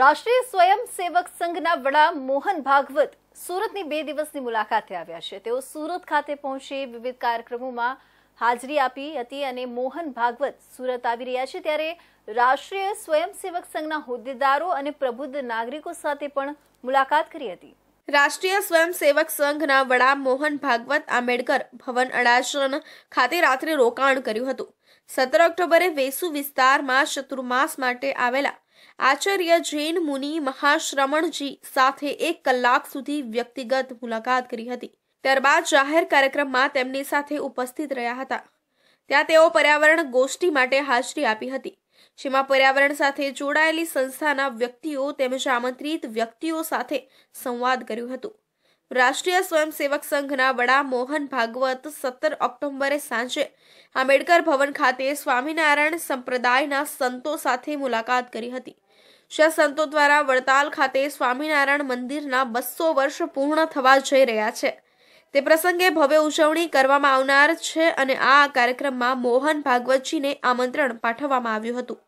રાષ્ટ્રીય સ્વયંસેવક સંઘના વડા મોહન ભાગવત સુરતની બે દિવસની મુલાકાતે આવ્યા છે તેઓ સુરત ખાતે પહોંચી વિવિધ કાર્યક્રમોમાં હાજરી આપી હતી અને મોહન ભાગવત સુરત આવી રહ્યા છે ત્યારે રાષ્ટ્રીય સ્વયંસેવક સંઘના હોદ્દેદારો અને પ્રબુદ્ધ નાગરિકો સાથે પણ મુલાકાત કરી હતી રાષ્ટ્રીય સ્વયંસેવક સંઘના વડા મોહન ભાગવત આંબેડકર ભવન અડાસણ ખાતે રાત્રે રોકાણ કર્યું હતું સત્તર ઓક્ટોબરે વેસુ વિસ્તારમાં ચતુર્માસ માટે આવેલા આચાર્ય જૈન મુનિ મહાશ્રમણજી સાથે એક કલાક સુધી વ્યક્તિગત મુલાકાત કરી હતી ત્યારબાદ જાહેર કાર્યક્રમમાં તેમની સાથે ઉપસ્થિત રહ્યા હતા ત્યાં તેઓ પર્યાવરણ ગોષ્ઠી માટે હાજરી આપી હતી જેમાં પર્યાવરણ સાથે જોડાયેલી સંસ્થાના વ્યક્તિઓ તેમજ આમંત્રિત વ્યક્તિઓ સાથે સંવાદ કર્યો હતો રાષ્ટ્રીય સ્વયંસેવક સંઘના વડા મોહન ભાગવત સત્તર ઓક્ટોબરે સાંજે આંબેડકર ભવન ખાતે સ્વામિનારાયણ સંપ્રદાયના સંતો સાથે મુલાકાત કરી હતી જ્યાં સંતો દ્વારા વડતાલ ખાતે સ્વામિનારાયણ મંદિરના બસો વર્ષ પૂર્ણ થવા જઈ રહ્યા છે તે પ્રસંગે ભવ્ય ઉજવણી કરવામાં આવનાર છે અને આ કાર્યક્રમમાં મોહન ભાગવતજીને આમંત્રણ પાઠવવામાં આવ્યું હતું